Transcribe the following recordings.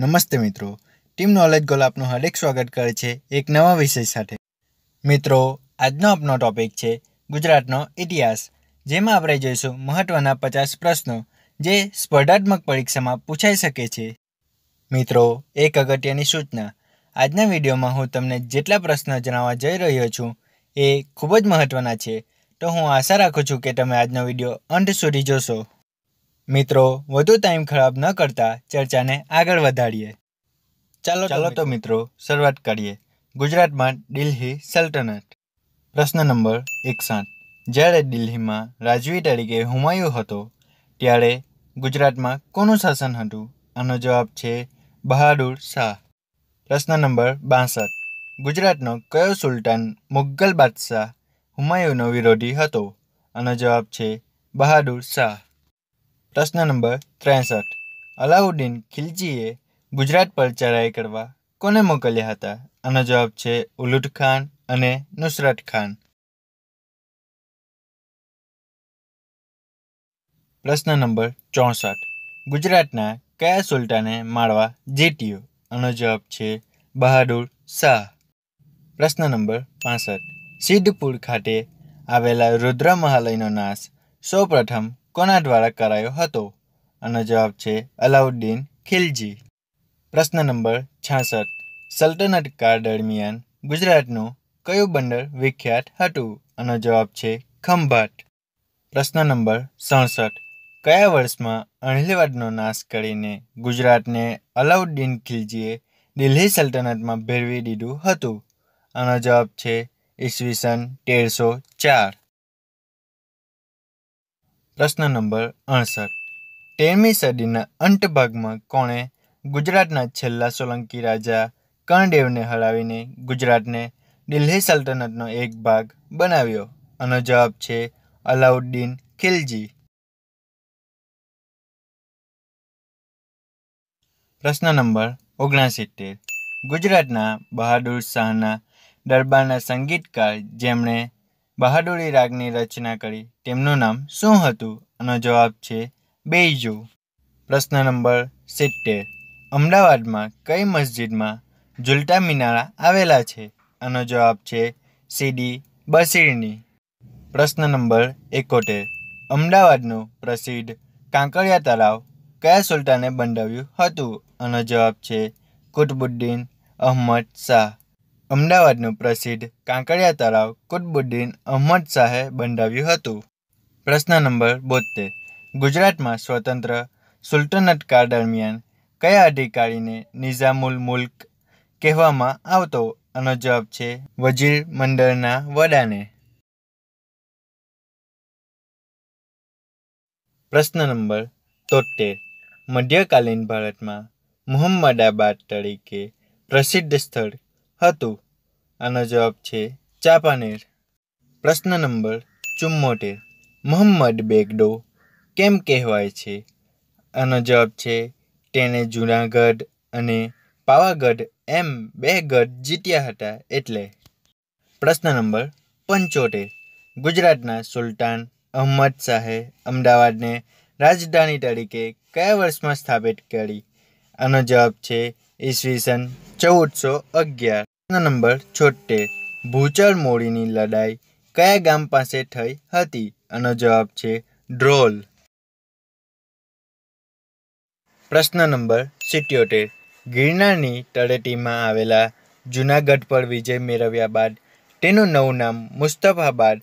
નમસ્તે મિત્રો team knowledge goal આપનું હાર્દિક સ્વાગત કરે છે એક નવા વિષય સાથે મિત્રો આજનો આપનો ટોપિક છે ગુજરાતનો ઇતિહાસ જેમાં આપણે જોઈશું મહત્ત્વના પચાસ પ્રશ્નો જે સ્પર્ધાત્મક પરીક્ષામાં પૂછાઈ શકે છે મિત્રો એક અગત્યની સૂચના આજના વિડીયોમાં હું તમને જેટલા પ્રશ્નો જણાવવા જઈ રહ્યો છું એ ખૂબ જ મહત્ત્વના છે તો હું આશા રાખું છું કે તમે આજનો વિડીયો અંત સુધી જોશો મિત્રો વધુ ટાઈમ ખરાબ ન કરતા ચર્ચાને આગળ વધારીએ ચાલો ચાલો તો મિત્રો શરૂઆત કરીએ ગુજરાતમાં દિલ્હી સલ્તનત પ્રશ્ન નંબર એકસઠ જ્યારે દિલ્હીમાં રાજવી તરીકે હુમાયુ હતો ત્યારે ગુજરાતમાં કોનું શાસન હતું આનો જવાબ છે બહાદુર શાહ પ્રશ્ન નંબર બાસઠ ગુજરાતનો કયો સુલતાન મુઘલ બાદશાહ હુમાયુનો વિરોધી હતો આનો જવાબ છે બહાદુર શાહ પ્રશ્ન નંબર ત્રેસઠ અલાઉદ્દીન ખિલજીએ ગુજરાત પર ચઢાઈ કરવા કોને મોકલ્યા હતા આનો જવાબ છે ઉલુટ ખાન અને નુસરત ખાન પ્રશ્ન નંબર ચોસઠ ગુજરાતના કયા સુલતાને માળવા જીત્યું આનો જવાબ છે બહાદુર શાહ પ્રશ્ન નંબર પાસઠ સિદ્ધપુર ખાતે આવેલા રુદ્ર મહાલયનો નાશ સૌપ્રથમ કોના દ્વારા કરાયો હતો આનો જવાબ છે અલાઉદ્દીન ખિલજી પ્રશ્ન નંબર છાસઠ સલ્તનત કાળ દરમિયાન ગુજરાતનું કયું બંદર વિખ્યાત હતું આનો જવાબ છે ખંભાટ પ્રશ્ન નંબર સડસઠ કયા વર્ષમાં અણહિલવાડનો નાશ કરીને ગુજરાતને અલાઉદ્દીન ખિલજીએ દિલ્હી સલ્તનતમાં ભેળવી દીધું હતું આનો જવાબ છે ઈસવીસન તેરસો ચાર પ્રશ્ન નંબર અડસઠ તેરમી સદીના અંત ભાગમાં કોણે ગુજરાતના છેલ્લા સોલંકી રાજા કર્ણદેવને હરાવીને ગુજરાતને દિલ્હી સલ્તનતનો એક ભાગ બનાવ્યો આનો જવાબ છે અલાઉદ્દીન ખિલજી પ્રશ્ન નંબર ઓગણસિત્તેર ગુજરાતના બહાદુર શાહના દરબારના સંગીતકાર જેમણે બહાડોળી રાગની રચના કરી તેમનું નામ શું હતું આનો જવાબ છે બેઇજો પ્રશ્ન નંબર સિત્તેર અમદાવાદમાં કઈ મસ્જિદમાં ઝુલતા મિનારા આવેલા છે આનો જવાબ છે સીડી બસીડની પ્રશ્ન નંબર એકોતેર અમદાવાદનું પ્રસિદ્ધ કાંકરિયા તળાવ કયા સુલતાને બંધાવ્યું હતું આનો જવાબ છે કુતબુદ્દીન અહમદ શાહ અમદાવાદનું પ્રસિદ્ધ કાંકરિયા તળાવ કુતબુદ્દીન અહમદ શાહે બંધાવ્યું હતું પ્રશ્ન નંબર બોતેર ગુજરાતમાં સ્વતંત્ર સુલ્તનતકાળ દરમિયાન કયા અધિકારીને નિઝામુલ મુલ્ક કહેવામાં આવતો આનો જવાબ છે વજીર મંડળના વડાને પ્રશ્ન નંબર તોતેર મધ્યકાલીન ભારતમાં મુહમ્મદાબાદ તરીકે પ્રસિદ્ધ સ્થળ હતું આનો જવાબ છે ચાપાનેર પ્રશ્ન નંબર ચુમ્મોતેર મોહમ્મદ બેગડો કેમ કહેવાય છે આનો જવાબ છે તેણે જૂનાગઢ અને પાવાગઢ એમ બે ગઢ જીત્યા હતા એટલે પ્રશ્ન નંબર પંચોતેર ગુજરાતના સુલતાન અહમદ શાહે અમદાવાદને રાજધાની તરીકે કયા વર્ષમાં સ્થાપિત કરી આનો જવાબ છે ઈસવીસન ચૌદસો અગિયાર નંબર છોતેર ભૂચર મોડીની લડાઈ કયા ગામ પાસે થઈ હતી આનો જવાબ છે ડ્રોલ પ્રશ્ન નંબર સિત્યોતેર ગિરનારની તળેટીમાં આવેલા જુનાગઢ પર વિજય મેળવ્યા બાદ તેનું નવું નામ મુસ્તફાબાદ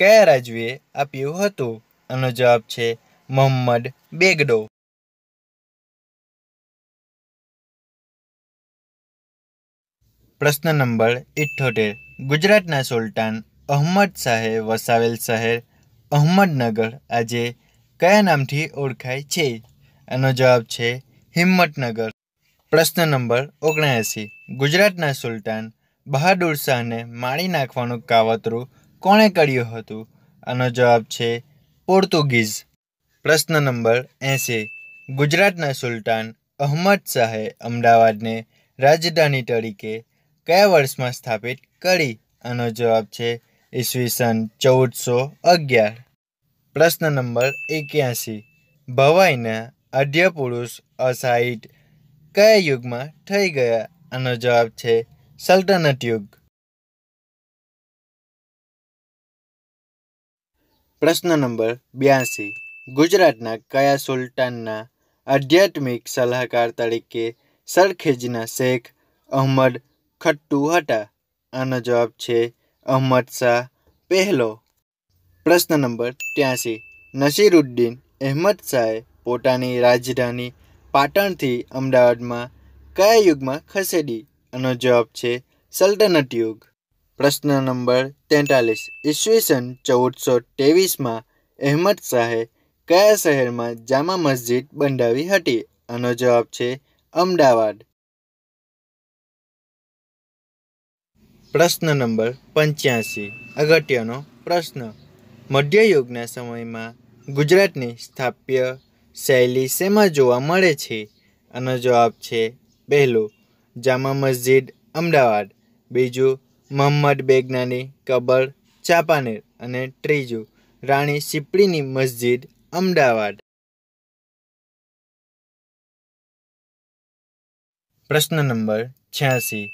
કયા રાજવીએ આપ્યું હતું આનો જવાબ છે મોહમ્મદ બેગડો પ્રશ્ન નંબર ઇઠ્ઠોતેર ગુજરાતના સુલતાન અહમદ શાહે વસાવેલ શહેર અહમદનગર આજે કયા નામથી ઓળખાય છે આનો જવાબ છે હિંમતનગર પ્રશ્ન નંબર ઓગણએંસી ગુજરાતના સુલતાન બહાદુર શાહને મારી નાખવાનું કાવતરું કોણે કર્યું હતું આનો જવાબ છે પોર્તુગીઝ પ્રશ્ન નંબર એંસી ગુજરાતના સુલતાન અહમદ શાહે અમદાવાદને રાજધાની તરીકે કયા વર્ષમાં સ્થાપિત કરી આનો જવાબ છે ઈસવીસન ચૌદસો અગિયાર પ્રશ્ન નંબર એક્યાસી ભવાઈના અઢ્ય પુરુષ અસાઇટ કયા યુગમાં થઈ ગયા આનો જવાબ છે સલ્તનત યુગ પ્રશ્ન નંબર બ્યાસી ગુજરાતના કયા સુલતાનના આધ્યાત્મિક સલાહકાર તરીકે સરખેજના શેખ અહમદ ખટ્ટુ હટા આનો જવાબ છે અહમદ શાહ પહેલો પ્રશ્ન નંબર ત્યાંસી નસીરુદ્દીન અહેમદ શાહે પોતાની રાજધાની પાટણથી અમદાવાદમાં કયા યુગમાં ખસેડી આનો જવાબ છે સલ્તનત યુગ પ્રશ્ન નંબર તેતાલીસ ઈસવીસન ચૌદસો ત્રેવીસમાં અહેમદ શાહે કયા શહેરમાં જામા મસ્જિદ બંધાવી હતી આનો જવાબ છે અમદાવાદ પ્રશ્ન નંબર પંચ્યાસી અગત્યનો પ્રશ્ન મધ્યયુગના સમયમાં ગુજરાતની સ્થાપ્ય શૈલી શેમાં જોવા મળે છે આનો જવાબ છે પહેલું જામા મસ્જિદ અમદાવાદ બીજું મહમ્મદ બેગનાની કબર ચાપાનેર અને ત્રીજું રાણી સિપડીની મસ્જિદ અમદાવાદ પ્રશ્ન નંબર છ્યાસી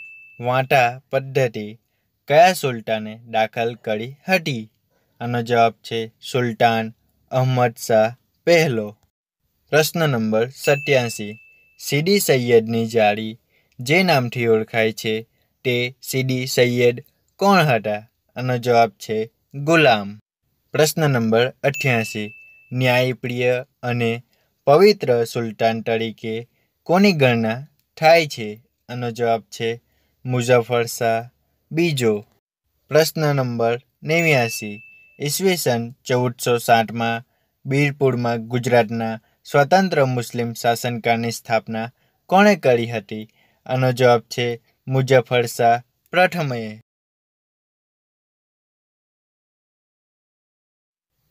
વાંટા પદ્ધતિ કયા સુલતાને દાખલ કરી હતી આનો જવાબ છે સુલતાન અહમદ શાહ પહેલો પ્રશ્ન નંબર સત્યાસી સીડી સૈયદની જાળી જે નામથી ઓળખાય છે તે સીડી સૈયદ કોણ હતા આનો જવાબ છે ગુલામ પ્રશ્ન નંબર અઠ્યાસી ન્યાયપ્રિય અને પવિત્ર સુલતાન તરીકે કોની ગણના થાય છે આનો જવાબ છે મુઝફ્ફર શાહ બીજો પ્રશ્ન નંબર નેવ્યાસી ઈસવીસન ચૌદસો સાઠમાં બીરપુરમાં ગુજરાતના સ્વતંત્ર મુસ્લિમ શાસનકાળની સ્થાપના કોણે કરી હતી આનો જવાબ છે મુઝફ્ફર શાહ પ્રથમએ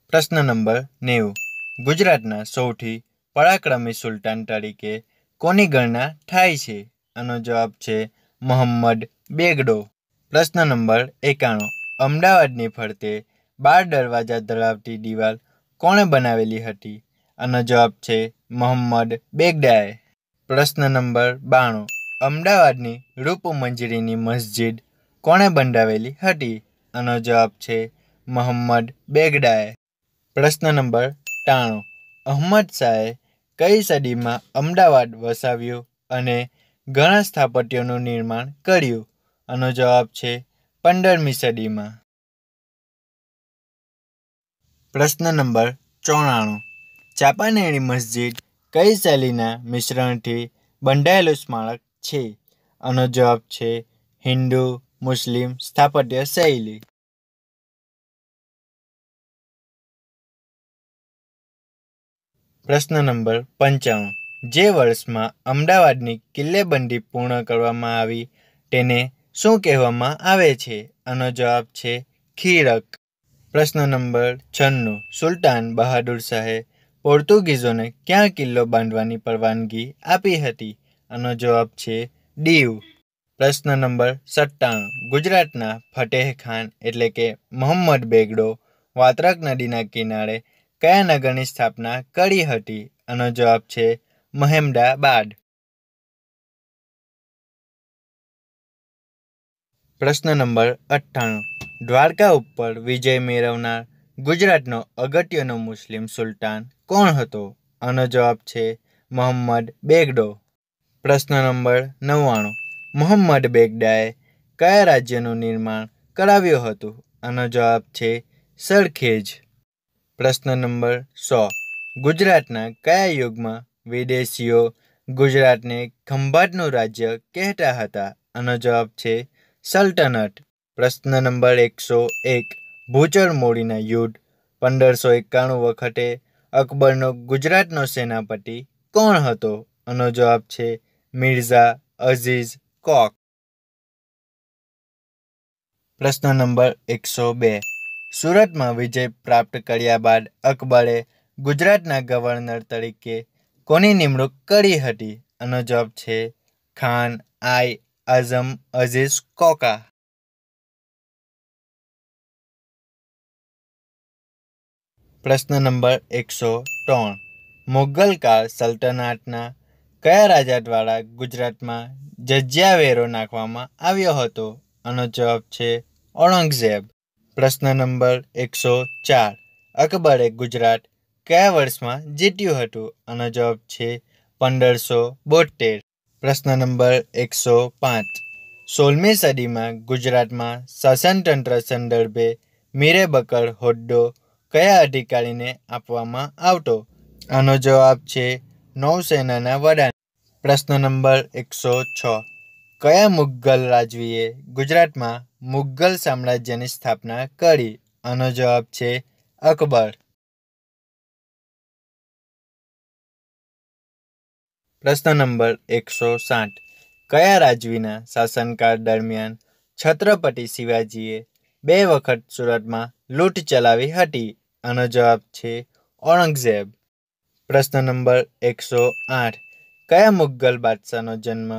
પ્રશ્ન નંબર નેવું ગુજરાતના સૌથી પરાક્રમી સુલતાન તરીકે કોની ગણના થાય છે આનો જવાબ છે મોહમ્મદ બેગડો પ્રશ્ન નંબર એકાણું અમદાવાદની ફરતે બાર દરવાજા ધરાવતી દિવાલ કોણે બનાવેલી હતી આનો જવાબ છે મોહમ્મદ બેગડાએ પ્રશ્ન નંબર બાણું અમદાવાદની રૂપમંજરીની મસ્જિદ કોણે બંધાવેલી હતી આનો જવાબ છે મોહમ્મદ બેગડાએ પ્રશ્ન નંબર ત્રાણું અહમદ શાહે કઈ સદીમાં અમદાવાદ વસાવ્યું અને ઘણા સ્થાપત્યોનું નિર્માણ કર્યું આનો જવાબ છે પંદરમી સદીમાં પ્રશ્ન નંબર ચોરાણું ચાંપાનેરી મસ્જિદ કઈ શૈલીના મિશ્રણથી બંધાયેલું સ્મારક છે આનો જવાબ છે હિન્દુ મુસ્લિમ સ્થાપત્ય શૈલી પ્રશ્ન નંબર પંચાણું જે વર્ષમાં અમદાવાદની કિલ્લેબંધી પૂર્ણ કરવામાં આવી તેને શું કહેવામાં આવે છે આનો જવાબ છે ખીરક પ્રશ્ન નંબર છન્નું સુલતાન બહાદુર શાહે પોર્તુગીઝોને ક્યાં કિલ્લો બાંધવાની પરવાનગી આપી હતી આનો જવાબ છે દીવ પ્રશ્ન નંબર સત્તાણું ગુજરાતના ફતેહ ખાન એટલે કે મોહમ્મદ બેગડો વાત્રક નદીના કિનારે કયા નગરની સ્થાપના કરી હતી આનો જવાબ છે મહેમદાબાદ પ્રશ્ન નંબર અઠ્ઠાણું દ્વારકા ઉપર વિજય મેળવનાર ગુજરાતનો અગત્યનો મુસ્લિમ સુલતાન કોણ હતો આનો જવાબ છે મોહમ્મદ બેગડો પ્રશ્ન નંબર નવ્વાણું મોહમ્મદ બેગડાએ કયા રાજ્યનું નિર્માણ કરાવ્યું હતું આનો જવાબ છે સરખેજ પ્રશ્ન નંબર સો ગુજરાતના કયા યુગમાં વિદેશીઓ ગુજરાતને ખંભાતનું રાજ્ય કહેતા હતા આનો જવાબ છે સલ્તનત પ્રશ્ન નંબર એકસો એક ભૂચર મોડીના યુદ્ધ પંદરસો એકાણું વખતે અકબરનો ગુજરાતનો સેનાપતિ કોણ હતો આનો જવાબ છે મિર્ઝા અઝીઝ કોક પ્રશ્ન નંબર એકસો બે સુરતમાં વિજય પ્રાપ્ત કર્યા બાદ અકબરે ગુજરાતના ગવર્નર તરીકે કોની નિમણૂક કરી હતી આનો જવાબ છે ખાન આઈ આઝમ અઝીઝ કોકા પ્રશ્ન નંબર એકસો ત્રણ મુઘલ કાળ સલ્તનાટના કયા રાજા દ્વારા ગુજરાતમાં જજ્યા વેરો નાખવામાં આવ્યો હતો આનો જવાબ છે ઔરંગઝેબ પ્રશ્ન નંબર એકસો ચાર અકબરે ગુજરાત કયા વર્ષમાં જીત્યું હતું આનો જવાબ છે પંદરસો બોતેર પ્રશ્ન નંબર એકસો પાંચ સોળમી સદીમાં ગુજરાતમાં શાસનતંત્ર સંદર્ભે મીરેબકર હોદ્દો કયા અધિકારીને આપવામાં આવતો આનો જવાબ છે નૌસેનાના વડાને પ્રશ્ન નંબર એકસો છ કયા મુગલ રાજવીએ ગુજરાતમાં મુગલ સામ્રાજ્યની સ્થાપના કરી આનો જવાબ છે અકબર પ્રશ્ન નંબર એકસો સાઠ કયા રાજવીના શાસનકાળ દરમિયાન છત્રપતિ શિવાજીએ બે વખત સુરતમાં લૂંટ ચલાવી હતી આનો જવાબ છે ઔરંગઝેબ પ્રશ્ન નંબર એકસો આઠ કયા મુગલ બાદશાહનો જન્મ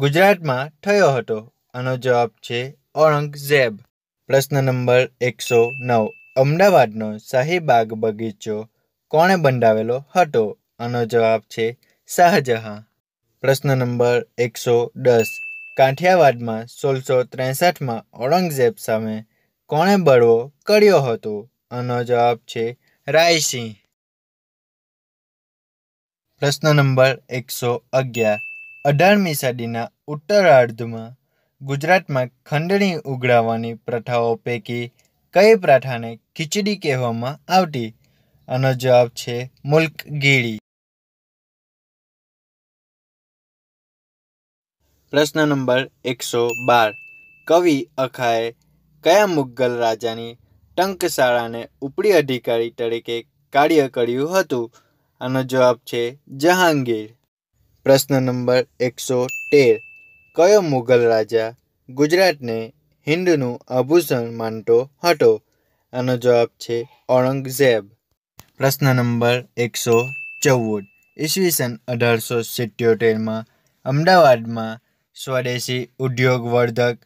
ગુજરાતમાં થયો હતો આનો જવાબ છે ઔરંગઝેબ પ્રશ્ન નંબર એકસો નવ અમદાવાદનો શાહીબાગ બગીચો કોણે બંધાવેલો હતો આનો જવાબ છે શાહજહાં પ્રશ્ન નંબર એકસો દસ કાઠિયાવાડમાં સોળસો ત્રેસઠમાં ઔરંગઝેબ સામે કોણે બળવો કર્યો હતો આનો જવાબ છે રાયસિંહ પ્રશ્ન નંબર એકસો અગિયાર અઢારમી સદીના ઉત્તરાર્ધમાં ગુજરાતમાં ખંડણી ઉઘડાવવાની પ્રથાઓ પૈકી કઈ પ્રથાને ખીચડી કહેવામાં આવતી આનો જવાબ છે મુલ્કગીરી પ્રશ્ન નંબર એકસો બાર કવિ અખાએ કયા મુગલ રાજાની ટંકશાળાને ઉપરી અધિકારી તરીકે કાર્ય કર્યું હતું આનો જવાબ છે જહાંગીર પ્રશ્ન નંબર એકસો તેર કયો મુગલ રાજા ગુજરાતને હિન્દનું આભૂષણ માનતો હતો આનો જવાબ છે ઔરંગઝેબ પ્રશ્ન નંબર એકસો ચૌદ ઈસવીસન અઢારસો સિત્યોતેરમાં અમદાવાદમાં સ્વદેશી ઉદ્યોગવર્ધક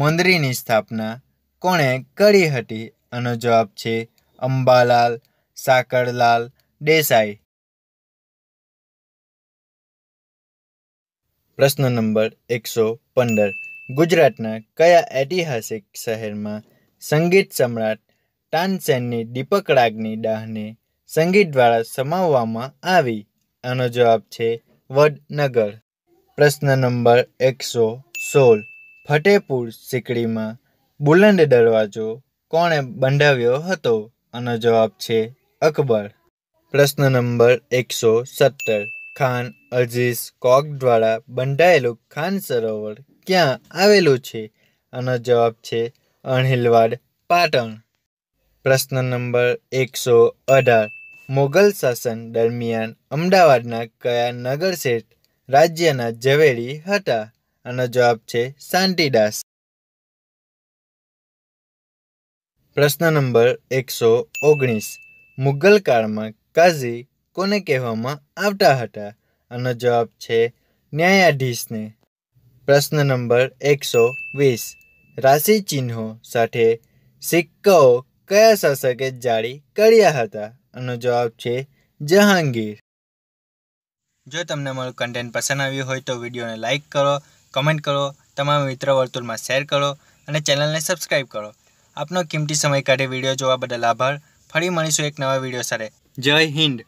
મંદિરની સ્થાપના કોણે કરી હતી આનો જવાબ છે અંબાલાલ સાકરલાલ દેસાઈ પ્રશ્ન નંબર એકસો પંદર ગુજરાતના કયા ઐતિહાસિક શહેરમાં સંગીત સમ્રાટ તાનસેનની દીપક રાગની દાહને સંગીત દ્વારા સમાવવામાં આવી આનો જવાબ છે વડનગર પ્રશ્ન નંબર એકસો સોળ ફતેપુર સિકડીમાં બુલંદ દરવાજો કોણે બંધાવ્યો હતો આનો જવાબ છે અકબર પ્રશ્ન નંબર એકસો સત્તર ખાન અઝીઝ કોક દ્વારા બંધાયેલું ખાન સરોવર ક્યાં આવેલું છે આનો જવાબ છે અણહિલવાડ પાટણ પ્રશ્ન નંબર એકસો અઢાર મોગલ શાસન દરમિયાન અમદાવાદના કયા નગર શેઠ રાજ્યના ઝવેરી હતા આનો જવાબ છે શાંતિદાસ પ્રશ્ન નંબર એકસો ઓગણીસ મુગલ કાળમાં કાઝી કોને કહેવામાં આવતા હતા આનો જવાબ છે ન્યાયાધીશને પ્રશ્ન નંબર એકસો વીસ રાશિ ચિહ્નો સાથે સિક્કાઓ કયા શાસકે જારી કર્યા હતા આનો જવાબ છે જહાંગીર જો તમને મારું કન્ટેન્ટ પસંદ આવ્યું હોય તો વિડીયોને લાઇક કરો કમેન્ટ કરો તમારા મિત્ર વર્તુળમાં શેર કરો અને ચેનલને સબસ્ક્રાઈબ કરો આપનો કિંમતી સમય કાઢી વિડીયો જોવા બદલ આભાર ફરી મળીશું એક નવા વિડીયો સાથે જય હિન્દ